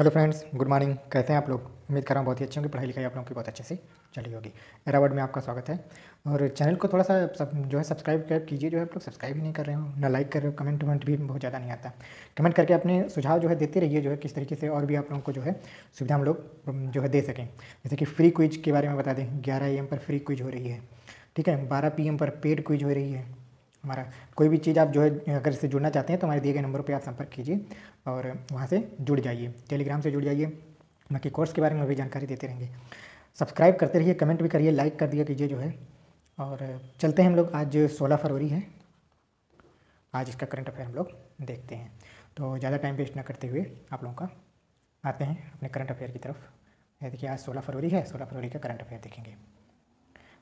hello friends good morning कैसे हैं आप लोग उम्मीद कर रहा हूँ बहुत ही अच्छी होंगे पढ़ाई लिखाई आप लोगों की बहुत अच्छे से चली होगी एरावर्ड में आपका स्वागत है और चैनल को थोड़ा सा सब जो है सब्सक्राइब कर कीजिए जो है आप लोग सब्सक्राइब ही नहीं कर रहे हो ना लाइक कर रहे हो कमेंट वमेंट भी बहुत ज़्यादा नहीं आता कमेंट करके अपने सुझाव जो है देते रहिए जो है किस तरीके से और भी आप लोगों को जो है सुविधा हम लोग जो है दे सकें जैसे कि फ्री क्विज के बारे में बता दें ग्यारह ए पर फ्री क्विज हो रही है ठीक है बारह पी पर पेड क्विज हो रही है हमारा कोई भी चीज़ आप जो है अगर इससे जुड़ना चाहते हैं तो हमारे दिए गए नंबर पर आप संपर्क कीजिए और वहाँ से जुड़ जाइए टेलीग्राम से जुड़ जाइए बाकी कोर्स के बारे में भी जानकारी देते रहेंगे सब्सक्राइब करते रहिए कमेंट भी करिए लाइक कर दिया कीजिए जो है और चलते हैं हम लोग आज सोलह फरवरी है आज इसका करंट अफेयर हम लोग देखते हैं तो ज़्यादा टाइम वेस्ट ना करते हुए आप लोगों का आते हैं अपने करंट अफेयर की तरफ देखिए आज सोलह फरवरी है सोलह फरवरी का करंट अफेयर देखेंगे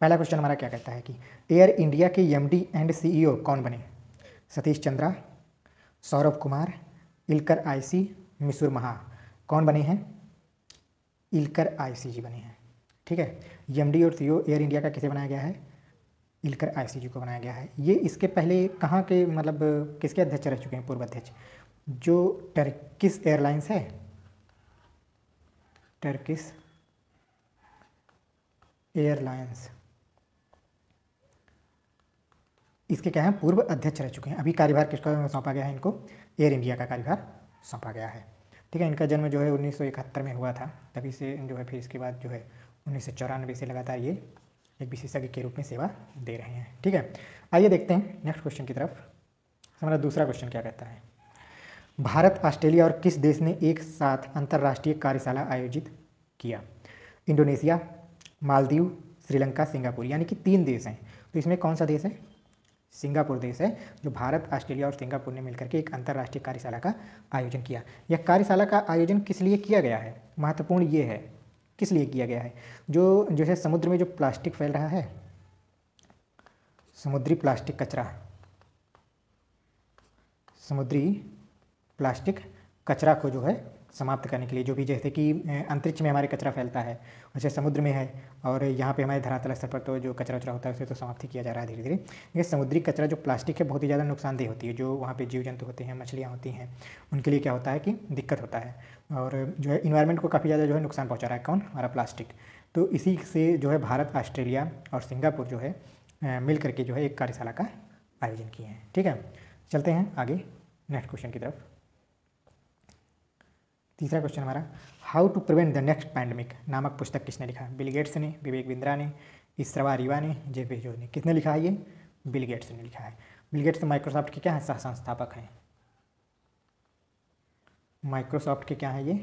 पहला क्वेश्चन हमारा क्या कहता है कि एयर इंडिया के एम एंड सीईओ कौन बने सतीश चंद्रा सौरभ कुमार इलकर आईसी मिसुर महा कौन बने हैं इलकर आईसी जी बने हैं ठीक है एम और सी एयर इंडिया का किसे बनाया गया है इलकर जी को बनाया गया है ये इसके पहले कहाँ के मतलब किसके अध्यक्ष रह चुके हैं पूर्व अध्यक्ष जो टर्किस एयरलाइंस है टर्किस एयरलाइंस इसके क्या है पूर्व अध्यक्ष रह चुके हैं अभी कार्यभार किसका सौंपा गया है इनको एयर इंडिया का कार्यभार सौंपा गया है ठीक है इनका जन्म जो है उन्नीस में हुआ था तभी से जो है फिर इसके बाद जो है उन्नीस से लगातार ये एक विशेषज्ञ के रूप में सेवा दे रहे हैं ठीक है आइए देखते हैं नेक्स्ट क्वेश्चन की तरफ हमारा दूसरा क्वेश्चन क्या कहता है भारत ऑस्ट्रेलिया और किस देश ने एक साथ अंतर्राष्ट्रीय कार्यशाला आयोजित किया इंडोनेशिया मालदीव श्रीलंका सिंगापुर यानी कि तीन देश हैं तो इसमें कौन सा देश है सिंगापुर देश है जो भारत ऑस्ट्रेलिया और सिंगापुर ने मिलकर के एक अंतर्राष्ट्रीय कार्यशाला का आयोजन किया यह कार्यशाला का आयोजन किस लिए किया गया है महत्वपूर्ण ये है किस लिए किया गया है जो जो है समुद्र में जो प्लास्टिक फैल रहा है समुद्री प्लास्टिक कचरा समुद्री प्लास्टिक कचरा को जो है समाप्त करने के लिए जो भी जैसे कि अंतरिक्ष में हमारे कचरा फैलता है वैसे समुद्र में है और यहाँ पे हमारे धरातल स्तर पर तो जो कचरा उचरा होता है उसे तो समाप्त किया जा रहा है धीरे धीरे लेकिन समुद्री कचरा जो प्लास्टिक है बहुत ही ज़्यादा नुकसानदेह होती है जो वहाँ पर जीव जंतु होते हैं मछलियाँ होती हैं उनके लिए क्या होता है कि दिक्कत होता है और जो है इन्वायरमेंट को काफ़ी ज़्यादा जो है नुकसान पहुँचा रहा है कौन हमारा प्लास्टिक तो इसी से जो है भारत ऑस्ट्रेलिया और सिंगापुर जो है मिल करके जो है एक कार्यशाला का आयोजन किए हैं ठीक है चलते हैं आगे नेक्स्ट क्वेश्चन की तरफ तीसरा क्वेश्चन हमारा how to prevent the next pandemic नामक पुस्तक किसने लिखा बिल गेट्स ने विवेक बिंद्रा ने इसवा रिवा ने जे पी जोज ने किसने लिखा है ये बिल गेट्स ने लिखा है बिल गेट्स माइक्रोसॉफ्ट के क्या है सह संस्थापक हैं माइक्रोसॉफ्ट के क्या है ये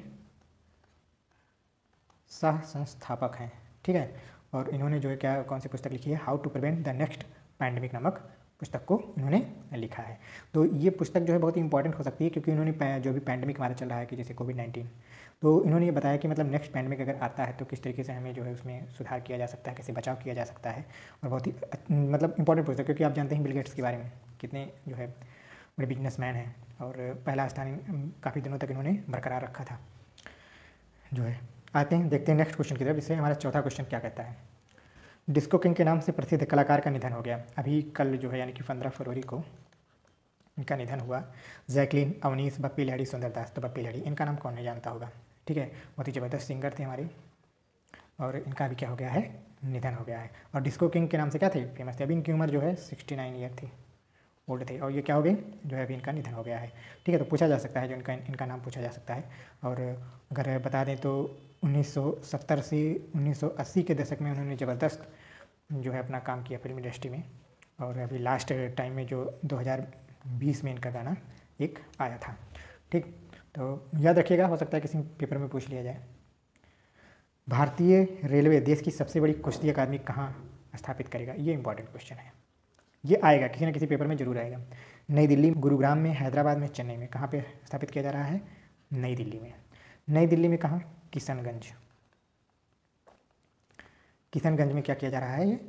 सह संस्थापक हैं ठीक है और इन्होंने जो है क्या कौन सी पुस्तक लिखी है how to prevent the next pandemic नामक पुस्तक को इन्होंने लिखा है तो ये पुस्तक जो है बहुत ही इंपॉर्टेंट हो सकती है क्योंकि इन्होंने जो भी पैंडमिक हमारा चल रहा है कि जैसे कोविड नाइन्टीन तो इन्होंने ये बताया कि मतलब नेक्स्ट पैंडमिक अगर आता है तो किस तरीके से हमें जो है उसमें सुधार किया जा सकता है कैसे बचाव किया जा सकता है और बहुत ही मतलब इंपॉर्टेंट पुस्तक क्योंकि आप जानते हैं बिलगेट्स के बारे में कितने जो है बड़े बिजनेस हैं और पहला स्थान काफ़ी दिनों तक इन्होंने बरकरार रखा था जो है आते हैं देखते हैं नेक्स्ट क्वेश्चन की तरफ इससे हमारा चौथा क्वेश्चन क्या कहता है डिस्को किंग के नाम से प्रसिद्ध कलाकार का निधन हो गया अभी कल जो है यानी कि पंद्रह फरवरी को इनका निधन हुआ जैकलिन अवनीश बप्पी लहड़ी सुंदरदास तो बप्पी लहड़ी इनका नाम कौन नहीं जानता होगा ठीक है बहुत ही ज़बरदस्त सिंगर थे हमारे और इनका भी क्या हो गया है निधन हो गया है और डिस्को किंग के नाम से क्या थे फेमस थे अभी इनकी उम्र जो है सिक्सटी नाइन ईयर थी ओल्ड थे और ये क्या हो गई जो है अभी इनका निधन हो गया है ठीक है तो पूछा जा सकता है जो इनका इनका नाम पूछा जा सकता है और अगर बता दें तो 1970 से 1980 के दशक में उन्होंने ज़बरदस्त जो है अपना काम किया फिल्म इंडस्ट्री में और अभी लास्ट टाइम में जो 2020 में इनका गाना एक आया था ठीक तो याद रखिएगा हो सकता है किसी पेपर में पूछ लिया जाए भारतीय रेलवे देश की सबसे बड़ी कुश्ती अकादमी कहाँ स्थापित करेगा ये इंपॉर्टेंट क्वेश्चन है ये आएगा किसी ना किसी पेपर में जरूर आएगा नई दिल्ली गुरुग्राम में हैदराबाद में चेन्नई में कहाँ पर स्थापित किया जा रहा है नई दिल्ली में नई दिल्ली में कहाँ किशनगंज किशनगंज में क्या किया जा रहा है ये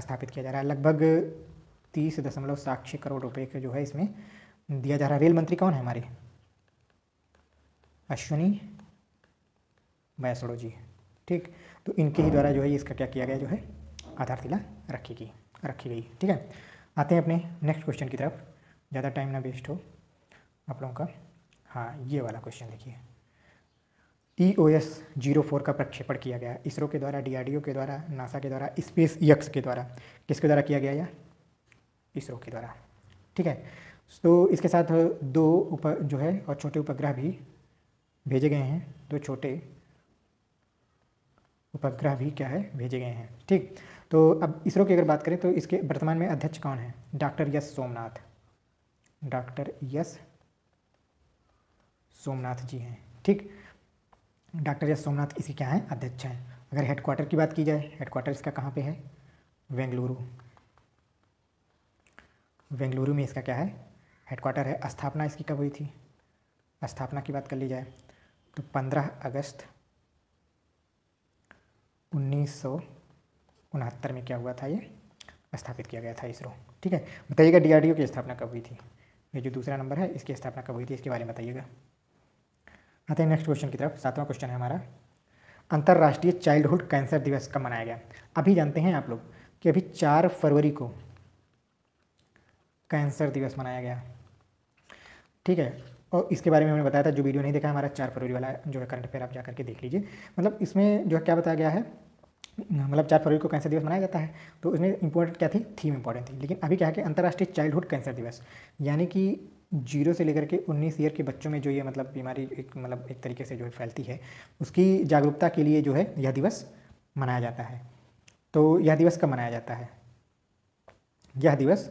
स्थापित किया जा रहा है लगभग तीस दशमलव सात छः करोड़ रुपए का जो है इसमें दिया जा रहा है रेल मंत्री कौन है हमारे अश्विनी बैसड़ो जी ठीक तो इनके ही द्वारा जो है इसका क्या किया गया जो है आधारशिला रखी गई रखी गई ठीक है आते हैं अपने नेक्स्ट क्वेश्चन की तरफ ज़्यादा टाइम ना वेस्ट हो आप लोगों का हाँ ये वाला क्वेश्चन देखिए E O S zero four का प्रक्षेपण किया गया इसरो के द्वारा डीआरडीओ के द्वारा नासा के द्वारा स्पेस यक्स के द्वारा किसके द्वारा किया गया या इसरो के द्वारा ठीक है तो इसके साथ दो उप जो है और छोटे उपग्रह भी भेजे गए हैं दो छोटे उपग्रह भी क्या है भेजे गए हैं ठीक तो अब इसरो की अगर बात करें तो इसके वर्तमान में अध्यक्ष कौन है doctor S Somnath doctor S Somnath ji हैं ठीक डॉक्टर एस सोमनाथ इसके क्या हैं अध्यक्ष हैं अगर हेडक्वार्टर की बात की जाए हेडक्वार्टर इसका कहाँ पे है बेंगलुरु बेंगलुरु में इसका क्या है हेडक्वार्टर है स्थापना इसकी कब हुई थी स्थापना की बात कर ली जाए तो पंद्रह अगस्त उन्नीस में क्या हुआ था ये स्थापित किया गया था इसरो ठीक है बताइएगा डीआरडीओ की स्थापना कब हुई थी ये जो दूसरा नंबर है इसकी स्थापना कब हुई थी इसके बारे में बताइएगा आते हैं नेक्स्ट क्वेश्चन की तरफ सातवां क्वेश्चन है हमारा अंतर्राष्ट्रीय चाइल्डहुड कैंसर दिवस कब मनाया गया अभी जानते हैं आप लोग कि अभी चार फरवरी को कैंसर दिवस मनाया गया ठीक है और इसके बारे में हमने बताया था जो वीडियो नहीं देखा हमारा चार फरवरी वाला जो है करंट अफेयर आप जाकर के देख लीजिए मतलब इसमें जो है क्या बताया गया है मतलब चार फरवरी को कैंसर दिवस मनाया जाता है तो इसमें इंपॉर्टेंट क्या थी थीम इंपॉर्टेंट थी लेकिन अभी क्या है कि अंतर्राष्ट्रीय चाइल्डहुड कैंसर दिवस यानी कि जीरो से लेकर के उन्नीस ईयर के बच्चों में जो ये मतलब बीमारी एक मतलब एक तरीके से जो है फैलती है उसकी जागरूकता के लिए जो है यह दिवस मनाया जाता है तो यह दिवस कब मनाया जाता है यह दिवस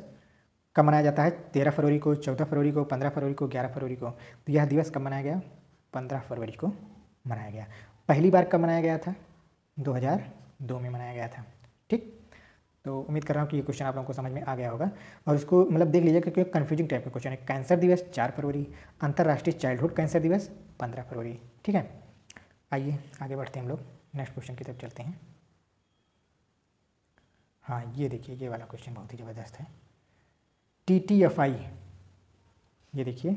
कब मनाया जाता है तेरह फरवरी को चौदह फरवरी को पंद्रह फरवरी को ग्यारह फरवरी को तो यह दिवस कब मनाया गया पंद्रह फरवरी को मनाया गया पहली बार कब मनाया गया था दो में मनाया गया था ठीक तो उम्मीद कर रहा हूँ कि ये क्वेश्चन आप लोगों को समझ में आ गया होगा और उसको मतलब देख लीजिए क्योंकि कन्फ्यूजिंग टाइप का क्वेश्चन है कैंसर दिवस चार फरवरी अंतर्राष्ट्रीय चाइल्डहुड कैंसर दिवस पंद्रह फरवरी ठीक है आइए आगे बढ़ते हैं हम लोग नेक्स्ट क्वेश्चन की तरफ चलते हैं हाँ ये देखिए ये वाला क्वेश्चन बहुत ही ज़बरदस्त है टी टी एफ आई ये देखिए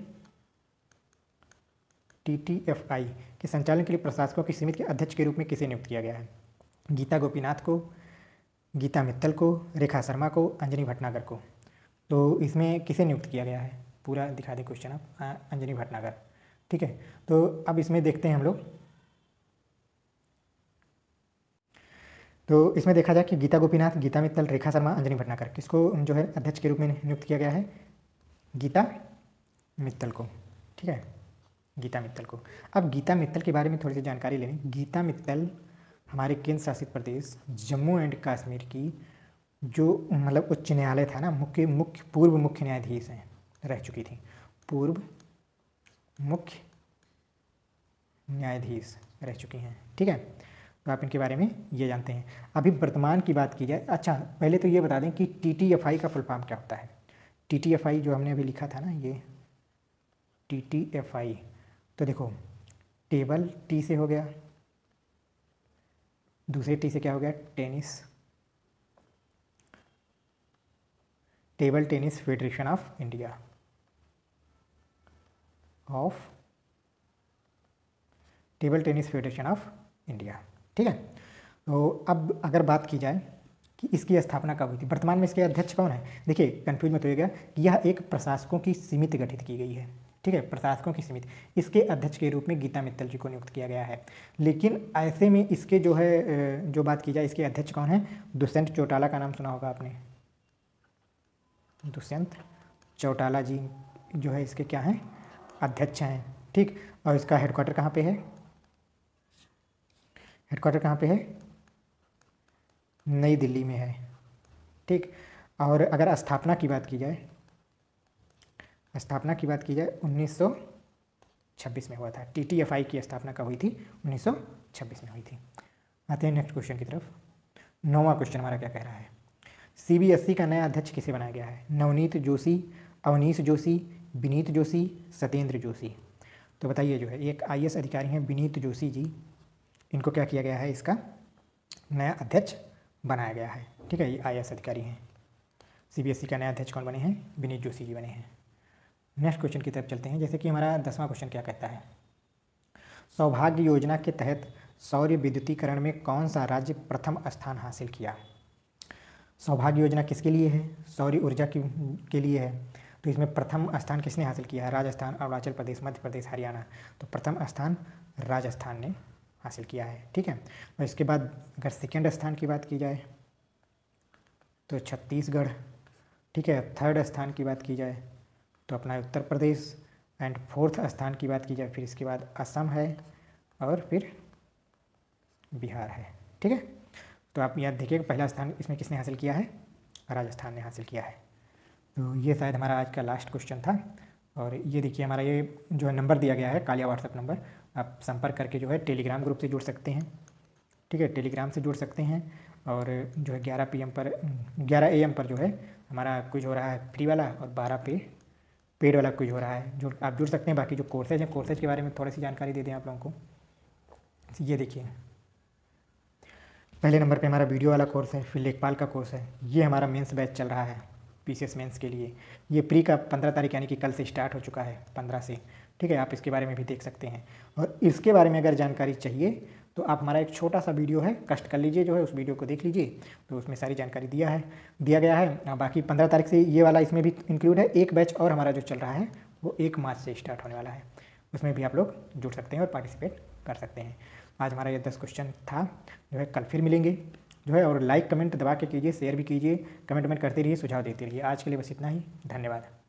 टी टी एफ आई के संचालन के लिए प्रशासकों की समिति के अध्यक्ष के रूप में किसे नियुक्त किया गया है गीता गोपीनाथ को गीता मित्तल को रेखा शर्मा को अंजनी भटनागर को तो इसमें किसे नियुक्त किया गया है पूरा दिखा दे क्वेश्चन आप अंजनी भटनागर ठीक है तो अब इसमें देखते हैं हम लोग तो इसमें देखा जाए कि गीता गोपीनाथ गीता मित्तल रेखा शर्मा अंजनी भटनागर किसको जो है अध्यक्ष के रूप में नियुक्त किया गया है गीता मित्तल को ठीक है गीता मित्तल को अब गीता मित्तल के बारे में थोड़ी सी जानकारी लेनी गीता मित्तल हमारे केंद्र शासित प्रदेश जम्मू एंड कश्मीर की जो मतलब उच्च न्यायालय था ना मुख्य मुख्य पूर्व मुख्य न्यायाधीश हैं रह चुकी थी पूर्व मुख्य न्यायाधीश रह चुकी हैं ठीक है तो आप इनके बारे में ये जानते हैं अभी वर्तमान की बात की जाए अच्छा पहले तो ये बता दें कि टी टी एफ आई का फुल फॉर्म क्या होता है टी टी एफ आई जो हमने अभी लिखा था ना ये टी टी एफ आई तो देखो टेबल टी से हो गया दूसरे टी से क्या हो गया tennis table tennis federation of India of table tennis federation of India ठीक है तो अब अगर बात की जाए कि इसकी स्थापना कब हुई थी वर्तमान में इसके अध्यक्ष कौन है देखिए कन्फ्यूज मत होइएगा कि यह एक प्रशासकों की सीमित गठित की गई है ठीक है प्रशासकों की समिति इसके अध्यक्ष के रूप में गीता मित्तल जी को नियुक्त किया गया है लेकिन ऐसे में इसके जो है जो बात की जाए इसके अध्यक्ष कौन है दुष्यंत चौटाला का नाम सुना होगा आपने दुष्यंत चौटाला जी जो है इसके क्या हैं अध्यक्ष हैं ठीक और इसका हेडक्वार्टर कहाँ पे है हेडक्वार्टर कहाँ पे है नई दिल्ली में है ठीक और अगर स्थापना की बात की जाए स्थापना की बात की जाए 1926 में हुआ था टीटीएफआई की स्थापना कब हुई थी 1926 में हुई थी आते हैं नेक्स्ट क्वेश्चन की तरफ नौवा क्वेश्चन हमारा क्या कह रहा है सीबीएसई e का नया अध्यक्ष किसे बनाया गया है नवनीत जोशी अवनीश जोशी विनीत जोशी सत्येंद्र जोशी तो बताइए जो है एक आई अधिकारी हैं विनीत जोशी जी इनको क्या किया गया है इसका नया अध्यक्ष बनाया गया है ठीक है ये आई अधिकारी हैं सीबीएसई e का नया अध्यक्ष कौन बने हैं विनीत जोशी जी बने हैं नेक्स्ट क्वेश्चन की तरफ चलते हैं जैसे कि हमारा दसवां क्वेश्चन क्या कहता है सौभाग्य योजना के तहत सौर्य विद्युतीकरण में कौन सा राज्य प्रथम स्थान हासिल किया सौभाग्य योजना किसके लिए है सौर्य ऊर्जा के लिए है तो इसमें प्रथम स्थान किसने हासिल किया है राजस्थान अरुणाचल प्रदेश मध्य प्रदेश हरियाणा तो प्रथम स्थान राजस्थान ने हासिल किया है ठीक है और इसके बाद अगर सेकेंड स्थान की बात की जाए तो छत्तीसगढ़ ठीक है थर्ड स्थान की बात की जाए तो अपना उत्तर प्रदेश एंड फोर्थ स्थान की बात की जाए फिर इसके बाद असम है और फिर बिहार है ठीक है तो आप याद देखिएगा पहला स्थान इसमें किसने हासिल किया है राजस्थान ने हासिल किया है तो ये शायद हमारा आज का लास्ट क्वेश्चन था और ये देखिए हमारा ये जो है नंबर दिया गया है कालिया व्हाट्सएप नंबर आप संपर्क करके जो है टेलीग्राम ग्रुप से जुड़ सकते हैं ठीक है टेलीग्राम से जुड़ सकते हैं और जो है ग्यारह पी पर ग्यारह ए पर जो है हमारा कुछ हो रहा है फ्री वाला और बारह पे पेड वाला कोई हो रहा है जो आप जुड़ सकते हैं बाकी जो कोर्सेज हैं कोर्सेज के बारे में थोड़ी सी जानकारी दे दें आप लोगों को तो ये देखिए पहले नंबर पे हमारा वीडियो वाला कोर्स है फिर लेखपाल का कोर्स है ये हमारा मेंस बैच चल रहा है पीसीएस मेंस के लिए ये प्री का पंद्रह तारीख यानी कि कल से स्टार्ट हो चुका है पंद्रह से ठीक है आप इसके बारे में भी देख सकते हैं और इसके बारे में अगर जानकारी चाहिए तो आप हमारा एक छोटा सा वीडियो है कष्ट कर लीजिए जो है उस वीडियो को देख लीजिए तो उसमें सारी जानकारी दिया है दिया गया है बाकी पंद्रह तारीख से ये वाला इसमें भी इंक्लूड है एक बैच और हमारा जो चल रहा है वो एक मार्च से स्टार्ट होने वाला है उसमें भी आप लोग जुड़ सकते हैं और पार्टिसिपेट कर सकते हैं आज हमारा ये दस क्वेश्चन था जो है कल फिर मिलेंगे जो है और लाइक कमेंट दबा के कीजिए शेयर भी कीजिए कमेंट कमेंट करते रहिए सुझाव देते रहिए आज के लिए बस इतना ही धन्यवाद